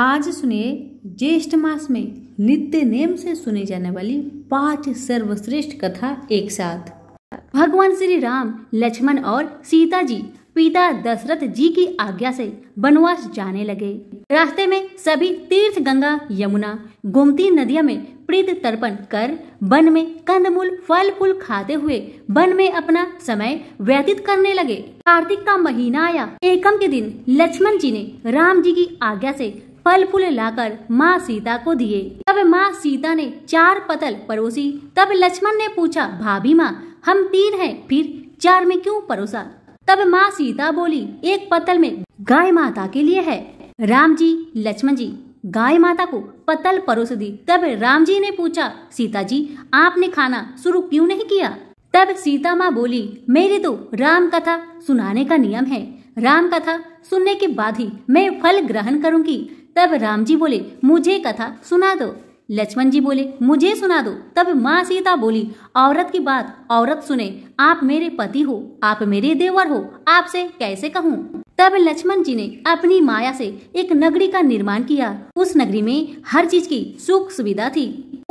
आज सुनिए ज्येष्ठ मास में नित्य नेम से सुनी जाने वाली पांच सर्वश्रेष्ठ कथा एक साथ भगवान श्री राम लक्ष्मण और सीता जी पिता दशरथ जी की आज्ञा से वनवास जाने लगे रास्ते में सभी तीर्थ गंगा यमुना गोमती नदिया में प्रीत तर्पण कर वन में कंदमूल फल फूल खाते हुए वन में अपना समय व्यतीत करने लगे कार्तिक का महीना आया एकम के दिन लक्ष्मण जी ने राम जी की आज्ञा से फल फूल लाकर माँ सीता को दिए तब माँ सीता ने चार पतल परोसी तब लक्ष्मण ने पूछा भाभी माँ हम तीन हैं फिर चार में क्यों परोसा तब माँ सीता बोली एक पतल में गाय माता के लिए है राम जी लक्ष्मण जी गाय माता को पतल परोस दी तब राम जी ने पूछा सीता जी आपने खाना शुरू क्यों नहीं किया तब सीता माँ बोली मेरी तो राम कथा सुनाने का नियम है राम कथा सुनने के बाद ही मैं फल ग्रहण करूंगी तब राम जी बोले मुझे कथा सुना दो लक्ष्मण जी बोले मुझे सुना दो तब माँ सीता बोली औरत की बात औरत सुने आप मेरे पति हो आप मेरे देवर हो आपसे कैसे कहूँ तब लक्ष्मण जी ने अपनी माया से एक नगरी का निर्माण किया उस नगरी में हर चीज की सुख सुविधा थी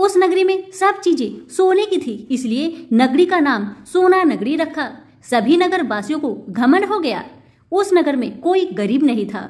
उस नगरी में सब चीजें सोने की थी इसलिए नगरी का नाम सोना नगरी रखा सभी नगर वासियों को घमंड हो गया उस नगर में कोई गरीब नहीं था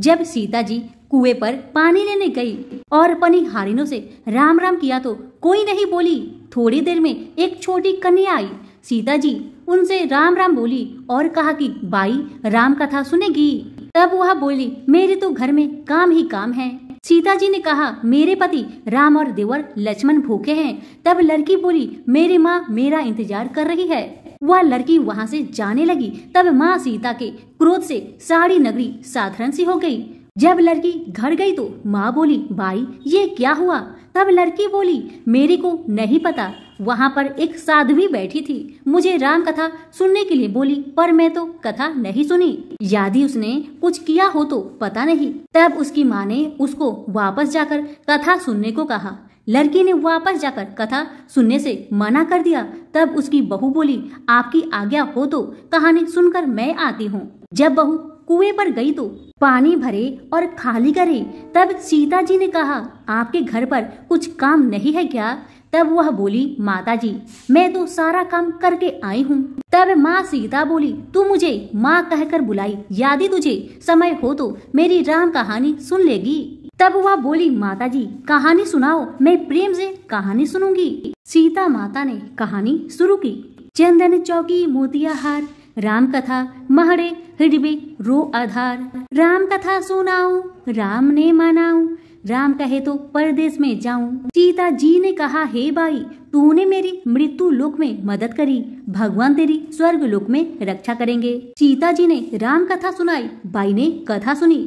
जब सीता जी कुएं पर पानी लेने गई और अपनी हारिनों से राम राम किया तो कोई नहीं बोली थोड़ी देर में एक छोटी कन्या आई सीता जी उनसे राम राम बोली और कहा कि बाई राम कथा सुनेगी तब वह बोली मेरे तो घर में काम ही काम है सीता जी ने कहा मेरे पति राम और देवर लक्ष्मण भूखे हैं तब लड़की बोली मेरी माँ मेरा इंतजार कर रही है वह लड़की वहाँ से जाने लगी तब माँ सीता के क्रोध से सारी नगरी साधारण सी हो गई जब लड़की घर गई तो माँ बोली भाई ये क्या हुआ तब लड़की बोली मेरे को नहीं पता वहाँ पर एक साध्वी बैठी थी मुझे राम कथा सुनने के लिए बोली पर मैं तो कथा नहीं सुनी यदि उसने कुछ किया हो तो पता नहीं तब उसकी माँ ने उसको वापस जाकर कथा सुनने को कहा लड़की ने वापस जाकर कथा सुनने से मना कर दिया तब उसकी बहू बोली आपकी आज्ञा हो तो कहानी सुनकर मैं आती हूँ जब बहू कुएं पर गई तो पानी भरे और खाली करे तब सीता जी ने कहा आपके घर पर कुछ काम नहीं है क्या तब वह बोली माता जी मैं तो सारा काम करके आई हूँ तब माँ सीता बोली तू मुझे माँ कहकर बुलाई यादी तुझे समय हो तो मेरी राम कहानी सुन लेगी तब वह बोली माता जी कहानी सुनाओ मैं प्रेम से कहानी सुनूंगी सीता माता ने कहानी शुरू की चंदन चौकी मोतिया हार राम कथा महड़े हिडवे रो आधार राम कथा सुनाऊ राम ने मनाऊ राम कहे तो परदेश में जाऊं सीता जी ने कहा हे बाई तूने मेरी मृत्यु लोक में मदद करी भगवान तेरी स्वर्ग लोक में रक्षा करेंगे सीता जी ने राम कथा सुनाई बाई ने कथा सुनी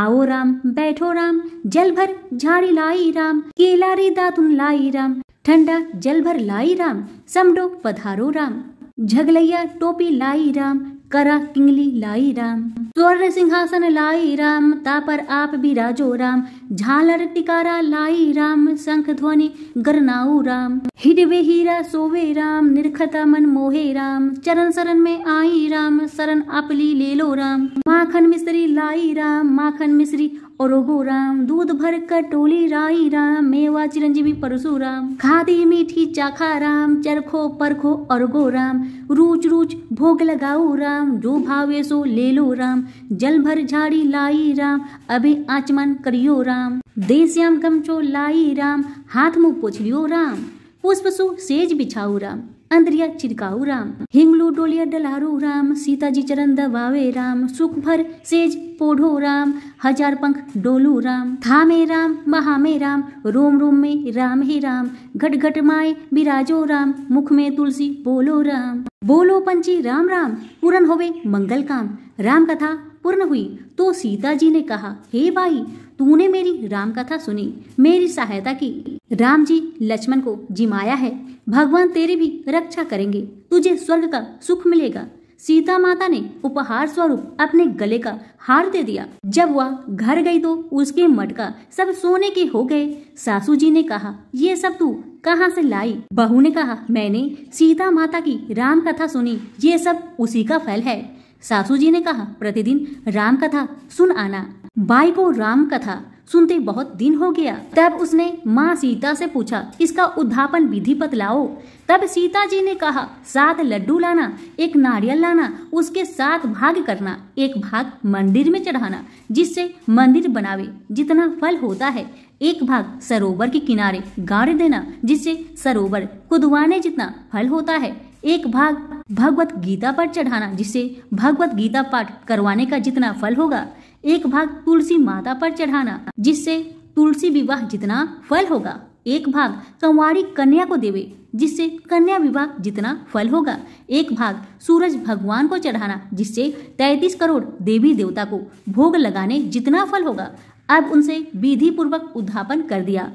आओ राम बैठो राम जल भर झाड़ी लाई राम केला रे दातुन लाई राम ठंडा जल भर लाई राम समडो पधारो राम झगलैया टोपी लाई राम करा किंगली लाई राम स्वर्ण सिंहासन लाई राम तापर आप भी राजो राम झालर टिकारा लाई राम शंख ध्वनि गरनाऊ राम हिडवे हीरा सोवे राम निरखता मन मोहे राम चरण शरण में आई राम शरण अपली ले लो राम माखन मिश्री लाई राम माखन मिश्री और राम दूध भर कर टोली राई राम मेवा चिरंजीवी परशुराम खादी मीठी चाखा राम चरखो परखो और राम रूच रूच भोग लगाऊ राम जो भावे सो ले लो राम जल भर झाड़ी लाई राम अभी आचमन करियो राम देश्याम गमचो लाई राम हाथ मुँह पोछलियो राम पुष्प सो सेज बिछाऊ राम अंदरिया चिड़काऊ राम हिंगलू डोलिया डलारू राम सीताजी चरण दबावे राम सुख भर सेज पोढ़ो राम हजार पंख डोलू राम थामे राम महा में राम रोम रोम में राम ही राम घट घट माए बिराजो राम मुख में तुलसी बोलो राम बोलो पंची राम राम पूर्ण होवे मंगल काम राम कथा पूर्ण हुई तो सीता जी ने कहा हे hey भाई तूने मेरी राम कथा सुनी मेरी सहायता की राम जी लक्ष्मण को जिमाया है भगवान तेरी भी रक्षा करेंगे तुझे स्वर्ग का सुख मिलेगा सीता माता ने उपहार स्वरूप अपने गले का हार दे दिया जब वह घर गई तो उसके मटका सब सोने के हो गए सासू जी ने कहा ये सब तू कहाँ से लाई बहू ने कहा मैंने सीता माता की राम कथा सुनी ये सब उसी का फल है सासू जी ने कहा प्रतिदिन राम कथा सुन आना बाई को राम कथा सुनते बहुत दिन हो गया तब उसने माँ सीता से पूछा इसका उद्धापन विधि बतलाओ तब सीता जी ने कहा सात लड्डू लाना एक नारियल लाना उसके साथ भाग करना एक भाग मंदिर में चढ़ाना जिससे मंदिर बनावे जितना फल होता है एक भाग सरोवर के किनारे गाड़ देना जिससे सरोवर कुदवाने जितना फल होता है एक भाग भगवत गीता पर चढ़ाना जिससे भगवत गीता पाठ करवाने का जितना फल होगा एक भाग तुलसी माता पर चढ़ाना जिससे तुलसी विवाह जितना फल होगा एक भाग कंवारी कन्या को देवे जिससे कन्या विवाह जितना फल होगा एक भाग सूरज भगवान को चढ़ाना जिससे तैतीस करोड़ देवी देवता को भोग लगाने जितना फल होगा अब उनसे विधि पूर्वक उद्धापन कर दिया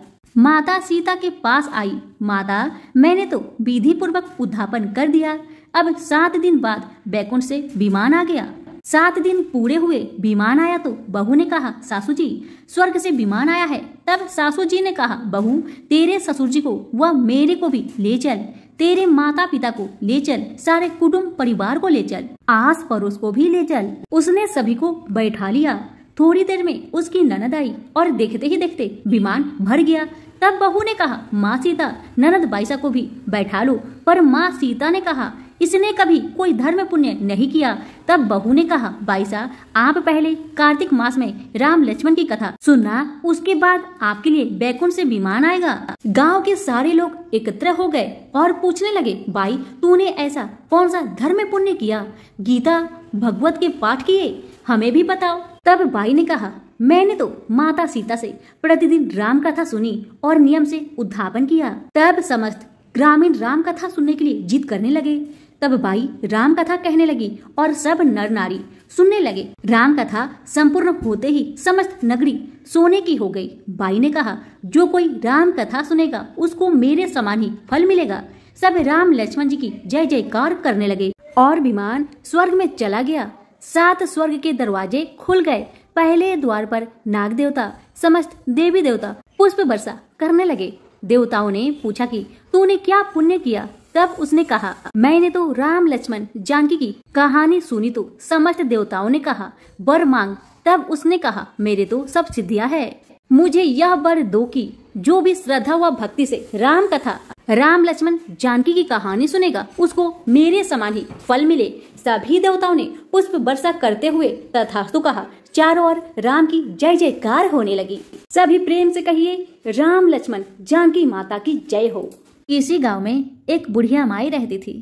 माता सीता के पास आई माता मैंने तो विधि पूर्वक उद्धापन कर दिया अब सात दिन बाद बैकुंठ से विमान आ गया सात दिन पूरे हुए विमान आया तो बहू ने कहा सासू जी स्वर्ग से विमान आया है तब सासू जी ने कहा बहू तेरे ससुर जी को व मेरे को भी ले चल तेरे माता पिता को ले चल सारे कुटुम्ब परिवार को ले चल आस पड़ोस को भी ले चल उसने सभी को बैठा लिया थोड़ी देर में उसकी ननद आई और देखते ही देखते विमान भर गया तब बहू ने कहा माँ सीता ननद बाईसा को भी बैठा लो पर माँ सीता ने कहा इसने कभी कोई धर्म पुण्य नहीं किया तब बहू ने कहा बाईसा आप पहले कार्तिक मास में राम लक्ष्मण की कथा सुनना उसके बाद आपके लिए बैकुंठ से विमान आएगा गांव के सारे लोग एकत्र हो गए और पूछने लगे बाई तूने ऐसा कौन सा धर्म पुण्य किया गीता भगवत के पाठ किए हमें भी बताओ तब बाई ने कहा मैंने तो माता सीता से प्रतिदिन राम कथा सुनी और नियम से उद्धापन किया तब समस्त ग्रामीण राम कथा सुनने के लिए जीत करने लगे तब बाई राम कथा कहने लगी और सब नर नारी सुनने लगे राम कथा संपूर्ण होते ही समस्त नगरी सोने की हो गई बाई ने कहा जो कोई राम कथा सुनेगा उसको मेरे समान ही फल मिलेगा सब राम लक्ष्मण जी की जय जयकार करने लगे और विमान स्वर्ग में चला गया सात स्वर्ग के दरवाजे खुल गए पहले द्वार पर नाग देवता समस्त देवी देवता पुष्प वर्षा करने लगे देवताओं ने पूछा कि तूने क्या पुण्य किया तब उसने कहा मैंने तो राम लक्ष्मण जानकी की कहानी सुनी तो समस्त देवताओं ने कहा बर मांग तब उसने कहा मेरे तो सब सिद्धिया है मुझे यह बर दो की जो भी श्रद्धा व भक्ति से राम कथा राम लक्ष्मण जानकी की कहानी सुनेगा उसको मेरे समान ही फल मिले सभी देवताओं ने पुष्प वर्षा करते हुए तथास्तु कहा चारों ओर राम की जय जयकार होने लगी सभी प्रेम से कहिए राम लक्ष्मण जानकी माता की जय हो इसी गांव में एक बुढ़िया माई रहती थी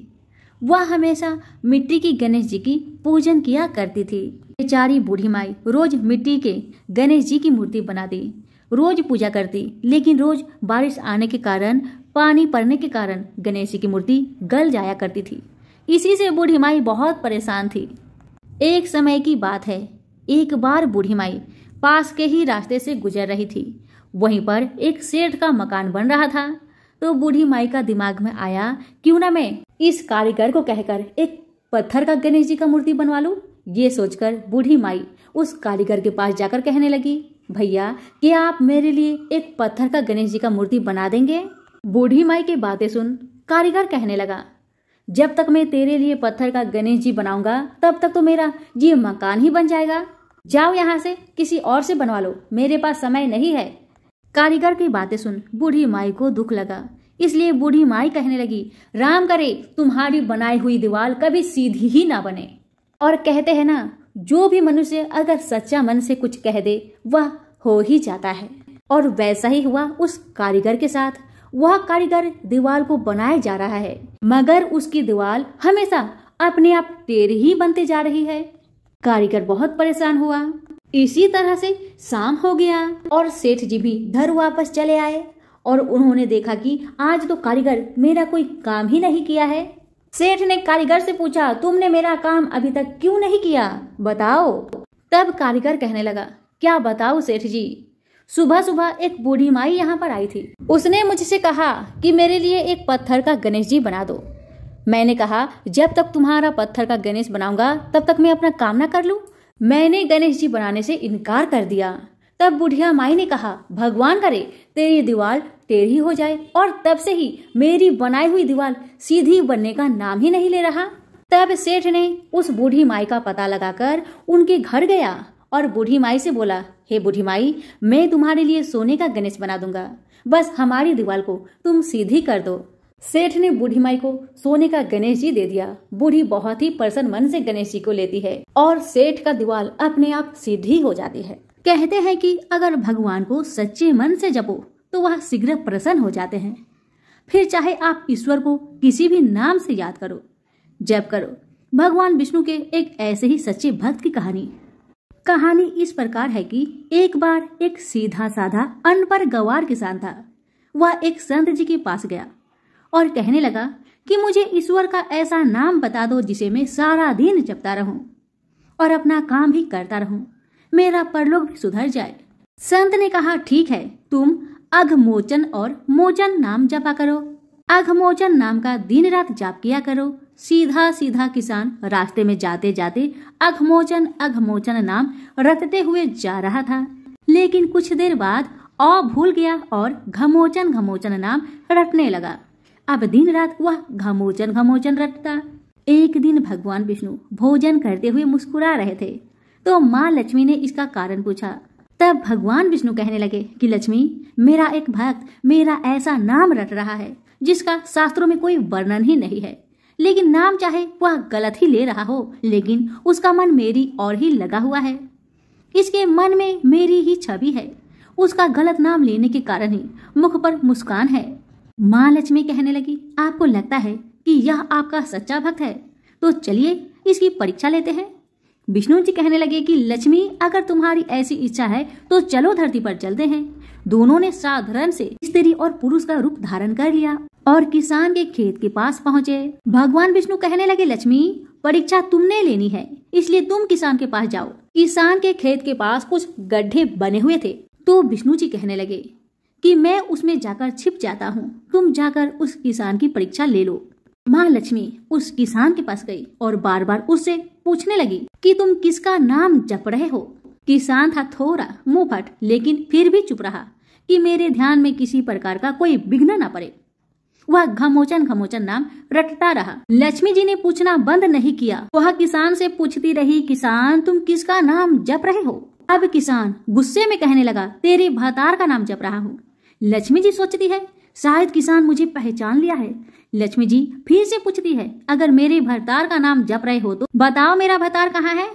वह हमेशा मिट्टी की गणेश जी की पूजन किया करती थी बेचारी बूढ़ी माई रोज मिट्टी के गणेश जी की मूर्ति बनाती रोज पूजा करती लेकिन रोज बारिश आने के कारण पानी पड़ने के कारण गणेश जी की मूर्ति गल जाया करती थी इसी से बूढ़ी माई बहुत परेशान थी एक समय की बात है एक बार बूढ़ी माई पास के ही रास्ते से गुजर रही थी वहीं पर एक सेठ का मकान बन रहा था तो बूढ़ी माई का दिमाग में आया क्यों ना मैं इस कारीगर को कहकर एक पत्थर का गणेश जी का मूर्ति बनवा लू ये सोचकर बूढ़ी माई उस कारीगर के पास जाकर कहने लगी भैया क्या आप मेरे लिए एक पत्थर का गणेश जी का मूर्ति बना देंगे बूढ़ी माई की बातें सुन कारीगर कहने लगा जब तक मैं तेरे लिए पत्थर का गणेश जी बनाऊंगा तब तक तो मेरा ये मकान ही बन जाएगा जाओ यहाँ से किसी और से बनवा लो मेरे पास समय नहीं है कारीगर की बातें सुन बूढ़ी माई को दुख लगा इसलिए बूढ़ी माई कहने लगी राम करे तुम्हारी बनाई हुई दीवार कभी सीधी ही ना बने और कहते हैं ना जो भी मनुष्य अगर सच्चा मन से कुछ कह दे वह हो ही जाता है और वैसा ही हुआ उस कारीगर के साथ वह कारीगर दीवार को बनाए जा रहा है मगर उसकी दीवार हमेशा अपने आप टेढ़ी ही बनते जा रही है कारीगर बहुत परेशान हुआ इसी तरह से शाम हो गया और सेठ जी भी घर वापस चले आए और उन्होंने देखा कि आज तो कारीगर मेरा कोई काम ही नहीं किया है सेठ ने कारीगर से पूछा तुमने मेरा काम अभी तक क्यों नहीं किया बताओ तब कारीगर कहने लगा क्या बताओ सेठ जी सुबह सुबह एक बूढ़ी माई यहाँ पर आई थी उसने मुझसे कहा कि मेरे लिए एक पत्थर का गणेश जी बना दो मैंने कहा जब तक तुम्हारा पत्थर का गणेश बनाऊंगा तब तक मैं अपना काम ना कर लूँ मैंने गणेश जी बनाने से इनकार कर दिया तब बुढ़िया माई ने कहा भगवान करे तेरी दीवार टेढ़ी हो जाए और तब से ही मेरी बनाई हुई दीवार सीधी बनने का नाम ही नहीं ले रहा तब सेठ ने उस बूढ़ी माई का पता लगाकर उनके घर गया और बूढ़ी माई से बोला हे hey, बूढ़ी माई मैं तुम्हारे लिए सोने का गणेश बना दूंगा बस हमारी दीवार को तुम सीधी कर दो सेठ ने बूढ़ी माई को सोने का गणेश जी दे दिया बूढ़ी बहुत ही प्रसन्न मन से गणेश जी को लेती है और सेठ का दीवार अपने आप सीधी हो जाती है कहते हैं कि अगर भगवान को सच्चे मन से जपो तो वह शीघ्र प्रसन्न हो जाते हैं फिर चाहे आप ईश्वर को किसी भी नाम से याद करो जप करो भगवान विष्णु के एक ऐसे ही सच्चे भक्त की कहानी कहानी इस प्रकार है कि एक बार एक सीधा साधा अनपढ़ गवार किसान था वह एक संत जी के पास गया और कहने लगा कि मुझे ईश्वर का ऐसा नाम बता दो जिसे मैं सारा दिन जपता रहूं और अपना काम भी करता रहूं मेरा परलोक भी सुधर जाए संत ने कहा ठीक है तुम अघमोचन और मोचन नाम जपा करो अघमोचन नाम का दिन रात जाप किया करो सीधा सीधा किसान रास्ते में जाते जाते अघमोचन अघमोचन नाम रटते हुए जा रहा था लेकिन कुछ देर बाद अ भूल गया और घमोचन घमोचन नाम रटने लगा अब दिन रात वह घमोचन घमोचन रटता एक दिन भगवान विष्णु भोजन करते हुए मुस्कुरा रहे थे तो माँ लक्ष्मी ने इसका कारण पूछा तब भगवान विष्णु कहने लगे कि लक्ष्मी मेरा एक भक्त मेरा ऐसा नाम रट रहा है जिसका शास्त्रों में कोई वर्णन ही नहीं है लेकिन नाम चाहे वह गलत ही ले रहा हो लेकिन उसका मन मेरी और ही लगा हुआ है इसके मन में मेरी ही छवि है उसका गलत नाम लेने के कारण ही मुख पर मुस्कान है माँ लक्ष्मी कहने लगी आपको लगता है कि यह आपका सच्चा भक्त है तो चलिए इसकी परीक्षा लेते हैं विष्णु जी कहने लगे कि लक्ष्मी अगर तुम्हारी ऐसी इच्छा है तो चलो धरती पर चलते हैं दोनों ने साधारण से स्त्री और पुरुष का रूप धारण कर लिया और किसान के खेत के पास पहुँचे भगवान विष्णु कहने लगे लक्ष्मी परीक्षा तुमने लेनी है इसलिए तुम किसान के पास जाओ किसान के खेत के पास कुछ गड्ढे बने हुए थे तो विष्णु जी कहने लगे कि मैं उसमें जाकर छिप जाता हूँ तुम जाकर उस किसान की परीक्षा ले लो माँ लक्ष्मी उस किसान के पास गई और बार बार उससे पूछने लगी कि तुम किसका नाम जप रहे हो किसान था थोड़ा मुंह फट लेकिन फिर भी चुप रहा कि मेरे ध्यान में किसी प्रकार का कोई विघ्न ना पड़े वह घमोचन घमोचन नाम रटता रहा लक्ष्मी जी ने पूछना बंद नहीं किया वह किसान से पूछती रही किसान तुम किसका नाम जप रहे हो अब किसान गुस्से में कहने लगा तेरे भातार का नाम जप रहा हूँ लक्ष्मी जी सोचती है शायद किसान मुझे पहचान लिया है लक्ष्मी जी फिर से पूछती है अगर मेरे भरतार का नाम जप रहे हो तो बताओ मेरा भरतार कहाँ है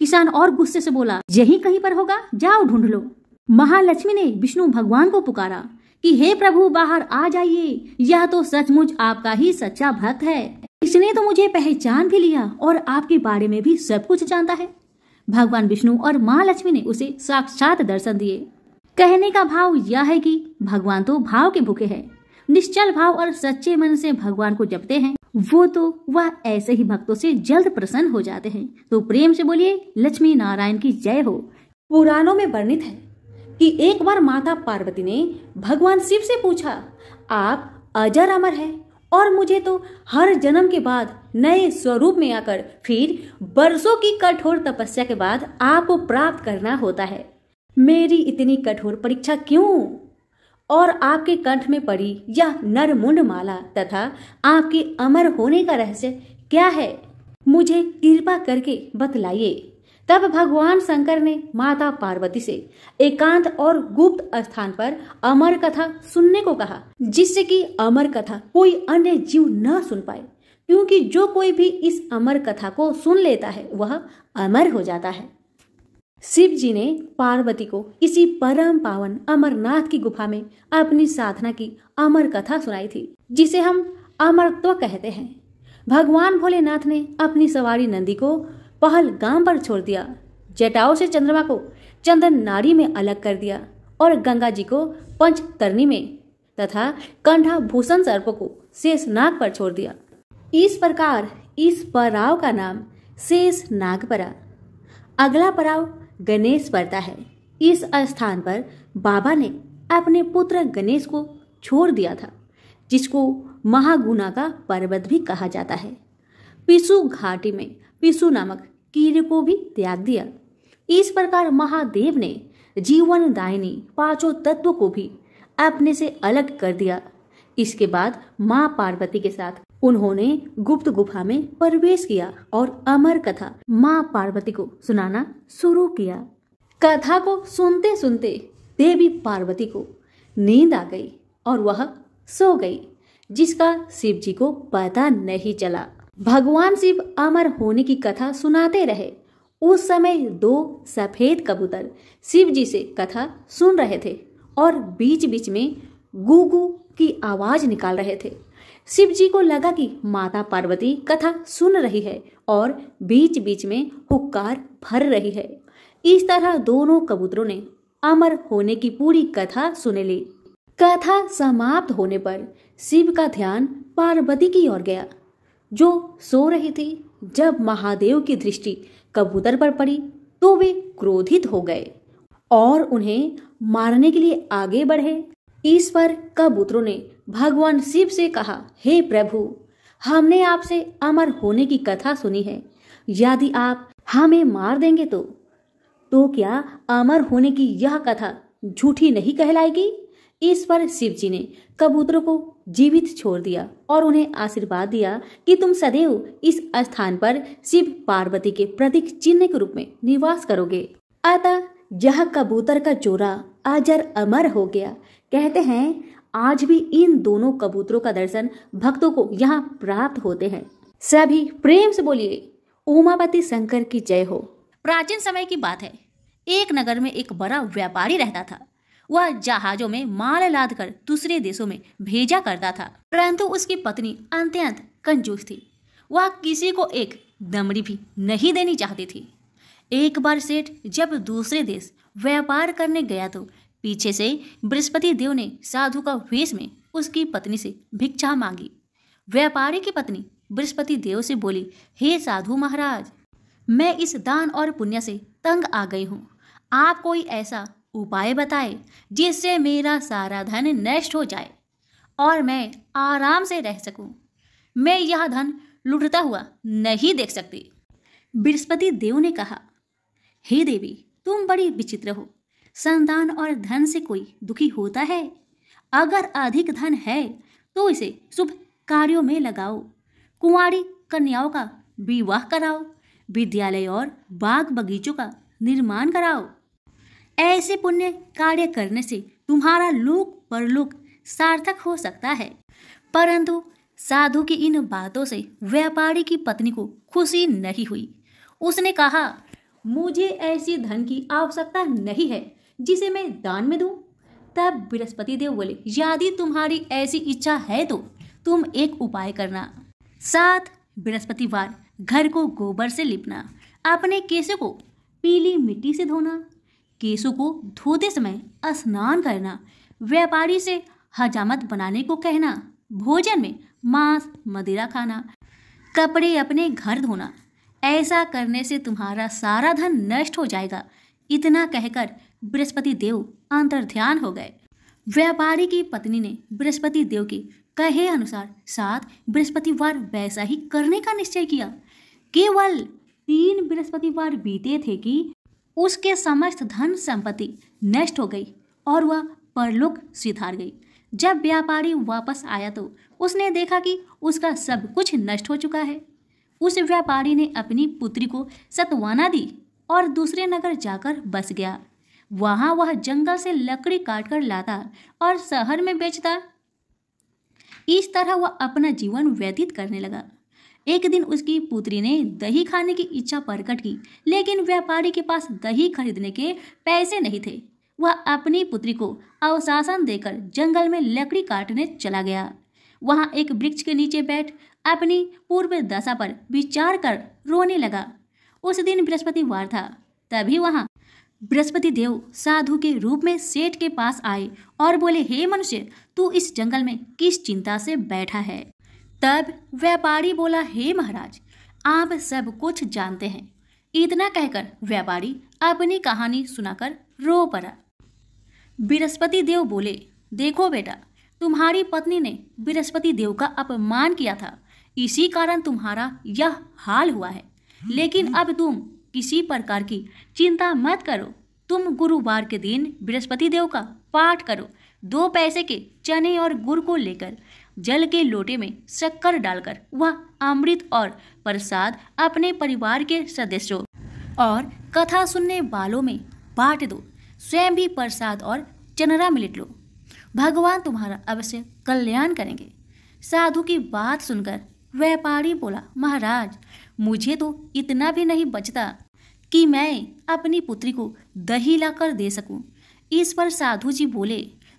किसान और गुस्से से बोला यही कहीं पर होगा जाओ ढूंढ लो महालक्ष्मी ने विष्णु भगवान को पुकारा कि हे प्रभु बाहर आ जाइए यह तो सचमुच आपका ही सच्चा भक्त है इसने तो मुझे पहचान भी लिया और आपके बारे में भी सब कुछ जानता है भगवान विष्णु और महालक्ष्मी ने उसे साक्षात दर्शन दिए कहने का भाव यह है कि भगवान तो भाव के भूखे हैं निश्चल भाव और सच्चे मन से भगवान को जपते हैं वो तो वह ऐसे ही भक्तों से जल्द प्रसन्न हो जाते हैं तो प्रेम से बोलिए लक्ष्मी नारायण की जय हो पुराणों में वर्णित है कि एक बार माता पार्वती ने भगवान शिव से पूछा आप अजर अमर है और मुझे तो हर जन्म के बाद नए स्वरूप में आकर फिर बरसों की कठोर तपस्या के बाद आपको प्राप्त करना होता है मेरी इतनी कठोर परीक्षा क्यों और आपके कंठ में पड़ी यह मुंड माला तथा आपके अमर होने का रहस्य क्या है मुझे कृपा करके बतलाइए तब भगवान शंकर ने माता पार्वती से एकांत और गुप्त स्थान पर अमर कथा सुनने को कहा जिससे कि अमर कथा कोई अन्य जीव न सुन पाए क्योंकि जो कोई भी इस अमर कथा को सुन लेता है वह अमर हो जाता है शिव जी ने पार्वती को इसी परम पावन अमरनाथ की गुफा में अपनी साधना की अमर कथा सुनाई थी जिसे हम अमरत्व कहते हैं भगवान भोलेनाथ ने अपनी सवारी नंदी को पहल गांव पर छोड़ दिया जटाओं से चंद्रमा को चंदन नारी में अलग कर दिया और गंगा जी को तरनी में तथा कंठा भूषण सर्प को शेष नाग पर छोड़ दिया इस प्रकार इस पड़ाव का नाम शेष नाग पड़ा अगला पड़ाव गणेश पड़ता है इस स्थान पर बाबा ने अपने पुत्र गणेश को छोड़ दिया था जिसको महागुना का पर्वत भी कहा जाता है पिसु घाटी में पिसु नामक कीड़े को भी त्याग दिया इस प्रकार महादेव ने जीवन दायिनी पांचों तत्व को भी अपने से अलग कर दिया इसके बाद माँ पार्वती के साथ उन्होंने गुप्त गुफा में प्रवेश किया और अमर कथा माँ पार्वती को सुनाना शुरू किया कथा को सुनते सुनते देवी पार्वती को नींद आ गई और वह सो गई जिसका शिव जी को पता नहीं चला भगवान शिव अमर होने की कथा सुनाते रहे उस समय दो सफेद कबूतर शिव जी से कथा सुन रहे थे और बीच बीच में गूगू की आवाज निकाल रहे थे शिव जी को लगा कि माता पार्वती कथा सुन रही है और बीच बीच में हुक्कार भर रही है इस तरह दोनों कबूतरों ने अमर होने की पूरी कथा सुने ली कथा समाप्त होने पर शिव का ध्यान पार्वती की ओर गया जो सो रही थी जब महादेव की दृष्टि कबूतर पर पड़ी तो वे क्रोधित हो गए और उन्हें मारने के लिए आगे बढ़े ईश्वर कबूतरों ने भगवान शिव से कहा हे hey प्रभु हमने आपसे अमर होने की कथा सुनी है यदि आप हमें मार देंगे तो तो क्या अमर होने की यह कथा झूठी नहीं कहलाएगी इस पर शिव जी ने कबूतरों को जीवित छोड़ दिया और उन्हें आशीर्वाद दिया कि तुम सदैव इस स्थान पर शिव पार्वती के प्रतीक चिन्ह के रूप में निवास करोगे अतः जहाँ कबूतर का चोरा अजर अमर हो गया कहते हैं आज भी इन दोनों कबूतरों का दर्शन भक्तों को यहाँ प्राप्त होते हैं सभी प्रेम से बोलिए उमापति शंकर की जय हो प्राचीन समय की बात है एक नगर में एक बड़ा व्यापारी रहता था वह जहाजों में माल लाद कर दूसरे देशों में भेजा करता था परंतु उसकी पत्नी अंत्यंत कंजूस थी वह किसी को एक दमड़ी भी नहीं देनी चाहती थी एक बार सेठ जब दूसरे देश व्यापार करने गया तो पीछे से बृहस्पति देव ने साधु का वेश में उसकी पत्नी से भिक्षा मांगी व्यापारी की पत्नी बृहस्पति देव से बोली हे साधु महाराज मैं इस दान और पुण्य से तंग आ गई हूँ आप कोई ऐसा उपाय बताए जिससे मेरा सारा धन नष्ट हो जाए और मैं आराम से रह सकूं। मैं यह धन लुटता हुआ नहीं देख सकती बृहस्पति देव ने कहा हे देवी तुम बड़ी विचित्र हो संतान और धन से कोई दुखी होता है अगर अधिक धन है तो इसे शुभ कार्यों में लगाओ कुंवारी कन्याओं का विवाह कराओ विद्यालय और बाग बगीचों का निर्माण कराओ ऐसे पुण्य कार्य करने से तुम्हारा लोक परलोक सार्थक हो सकता है परंतु साधु की इन बातों से व्यापारी की पत्नी को खुशी नहीं हुई उसने कहा मुझे ऐसी धन की आवश्यकता नहीं है जिसे मैं दान में दूँ तब बृहस्पति देव बोले यदि तुम्हारी ऐसी इच्छा है तो तुम एक उपाय करना साथ बृहस्पतिवार घर को गोबर से लिपना अपने केसों को पीली मिट्टी से धोना केसों को धोते समय स्नान करना व्यापारी से हजामत बनाने को कहना भोजन में मांस मदिरा खाना कपड़े अपने घर धोना ऐसा करने से तुम्हारा सारा धन नष्ट हो जाएगा इतना कहकर बृहस्पति देव अंतर्ध्यान हो गए व्यापारी की पत्नी ने बृहस्पति देव के कहे अनुसार साथ बृहस्पतिवार वैसा ही करने का निश्चय किया केवल तीन बृहस्पतिवार बीते थे कि उसके समस्त धन संपत्ति नष्ट हो गई और वह परलोक सिधार गई जब व्यापारी वापस आया तो उसने देखा कि उसका सब कुछ नष्ट हो चुका है उस व्यापारी ने अपनी पुत्री को सतवाना दी और दूसरे नगर जाकर बस गया वहाँ वह जंगल से लकड़ी काट कर लाता और शहर में बेचता इस तरह वह अपना जीवन व्यतीत करने लगा एक दिन उसकी पुत्री ने दही खाने की इच्छा प्रकट की लेकिन व्यापारी के पास दही खरीदने के पैसे नहीं थे वह अपनी पुत्री को अवशासन देकर जंगल में लकड़ी काटने चला गया वहाँ एक वृक्ष के नीचे बैठ अपनी पूर्व दशा पर विचार कर रोने लगा उस दिन बृहस्पतिवार था तभी वहाँ बृहस्पति देव साधु के रूप में सेठ के पास आए और बोले हे मनुष्य तू इस जंगल में किस चिंता से बैठा है तब व्यापारी बोला हे महाराज आप सब कुछ जानते हैं इतना कहकर व्यापारी अपनी कहानी सुनाकर रो पड़ा बृहस्पति देव बोले देखो बेटा तुम्हारी पत्नी ने बृहस्पति देव का अपमान किया था इसी कारण तुम्हारा यह हाल हुआ है लेकिन अब तुम किसी प्रकार की चिंता मत करो तुम गुरुवार के दिन बृहस्पति देव का पाठ करो दो पैसे के चने और गुड़ को लेकर जल के लोटे में शक्कर डालकर वह अमृत और प्रसाद अपने परिवार के सदस्यों और कथा सुनने वालों में बांट दो स्वयं भी प्रसाद और चनरा मिलिट लो भगवान तुम्हारा अवश्य कल्याण करेंगे साधु की बात सुनकर व्यापारी बोला महाराज मुझे तो इतना भी नहीं बचता कि मैं अपनी पुत्री को दही लाकर दे सकूं। इस पर साधु जी बोले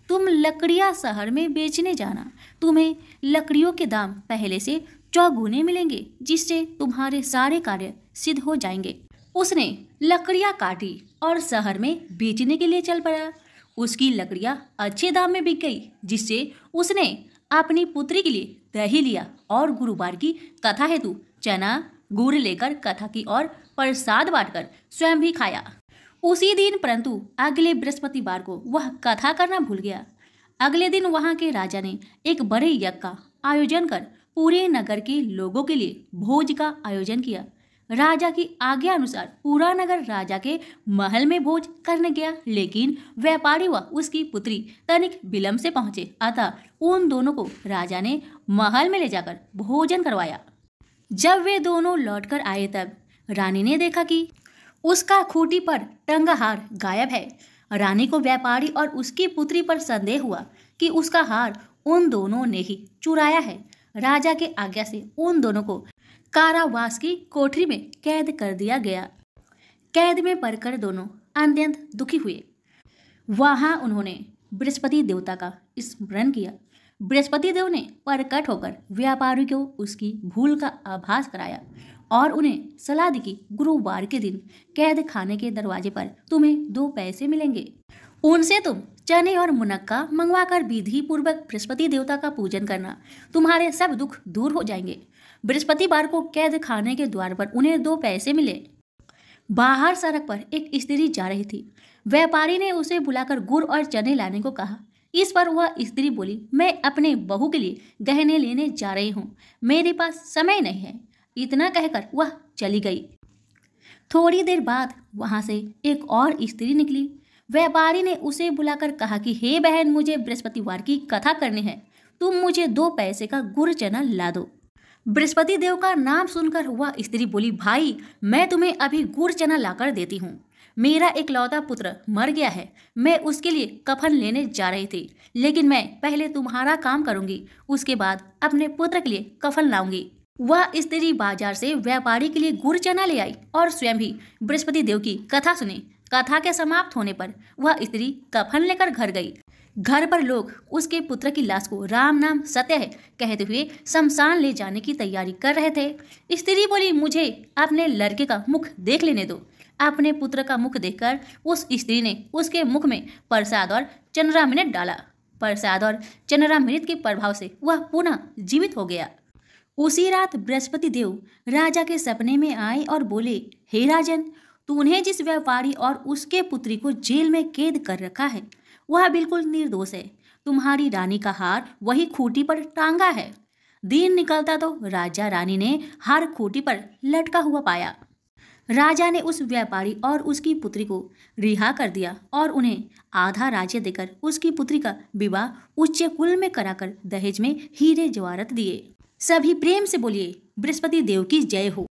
तुम लकड़ियाँ शहर में बेचने जाना तुम्हें लकड़ियों के दाम पहले से चौगुने मिलेंगे जिससे तुम्हारे सारे कार्य सिद्ध हो जाएंगे उसने लकड़ियाँ काटी और शहर में बेचने के लिए चल पड़ा उसकी लकड़ियाँ अच्छे दाम में बिक गई जिससे उसने अपनी पुत्री के लिए दही लिया और गुरुवार की कथा हेतु चना गुड़ लेकर कथा की ओर प्रसाद बांटकर स्वयं भी खाया उसी दिन परंतु अगले बृहस्पतिवार को वह कथा करना भूल गया अगले दिन वहाँ के राजा ने एक बड़े यज्ञ का आयोजन कर पूरे नगर के लोगों के लिए भोज का आयोजन किया राजा की आज्ञा अनुसार पूरा नगर राजा के महल में भोज करने गया लेकिन व्यापारी व उसकी पुत्री तनिक विलम्ब से पहुंचे अतः उन दोनों को राजा ने महल में ले जाकर भोजन करवाया जब वे दोनों लौटकर आए तब रानी ने देखा कि उसका खूटी पर टंगा हार गायब है रानी को व्यापारी और उसकी पुत्री पर संदेह हुआ कि उसका हार उन दोनों ने ही चुराया है राजा के आज्ञा से उन दोनों को कारावास की कोठरी में कैद कर दिया गया कैद में पड़कर दोनों अत्यंत दुखी हुए वहां उन्होंने बृहस्पति देवता का स्मरण किया बृहस्पति देव ने प्रकट होकर व्यापारी को उसकी भूल का आभास कराया और उन्हें सलाह दी कि गुरुवार के दिन कैद खाने के दरवाजे पर तुम्हें दो पैसे मिलेंगे उनसे तुम चने और मुनक्का मंगवाकर विधि पूर्वक बृहस्पति देवता का पूजन करना तुम्हारे सब दुख दूर हो जाएंगे बृहस्पतिवार को कैद खाने के द्वार पर उन्हें दो पैसे मिले बाहर सड़क पर एक स्त्री जा रही थी व्यापारी ने उसे बुलाकर गुड़ और चने लाने को कहा इस पर वह स्त्री बोली मैं अपने बहू के लिए गहने लेने जा रही हूँ मेरे पास समय नहीं है इतना कहकर वह चली गई थोड़ी देर बाद वहाँ से एक और स्त्री निकली व्यापारी ने उसे बुलाकर कहा कि हे बहन मुझे बृहस्पतिवार की कथा करनी है तुम मुझे दो पैसे का गुड़ चना ला दो बृहस्पति देव का नाम सुनकर हुआ स्त्री बोली भाई मैं तुम्हें अभी गुड़ चना लाकर देती हूँ मेरा एक लौता पुत्र मर गया है मैं उसके लिए कफन लेने जा रही थी लेकिन मैं पहले तुम्हारा काम करूंगी उसके बाद अपने पुत्र के लिए कफन लाऊंगी वह स्त्री बाजार से व्यापारी के लिए गुड़ चना ले आई और स्वयं भी बृहस्पति देव की कथा सुनी कथा के समाप्त होने पर वह स्त्री कफन लेकर घर गई घर पर लोग उसके पुत्र की लाश को राम नाम सत्य है कहते हुए शमशान ले जाने की तैयारी कर रहे थे स्त्री बोली मुझे अपने लड़के का मुख देख लेने दो अपने पुत्र का मुख देखकर उस स्त्री ने उसके मुख में प्रसाद और चंद्रा मिनट डाला प्रसाद और चंद्रा मिनट के प्रभाव से वह पुनः जीवित हो गया उसी रात बृहस्पति देव राजा के सपने में आए और बोले हे राजन तूने जिस व्यापारी और उसके पुत्री को जेल में कैद कर रखा है वह बिल्कुल निर्दोष है तुम्हारी रानी का हार वही खूटी पर टांगा है दिन निकलता तो राजा रानी ने हार खूटी पर लटका हुआ पाया राजा ने उस व्यापारी और उसकी पुत्री को रिहा कर दिया और उन्हें आधा राज्य देकर उसकी पुत्री का विवाह उच्च कुल में कराकर दहेज में हीरे जवारत दिए सभी प्रेम से बोलिए बृहस्पति देव की जय हो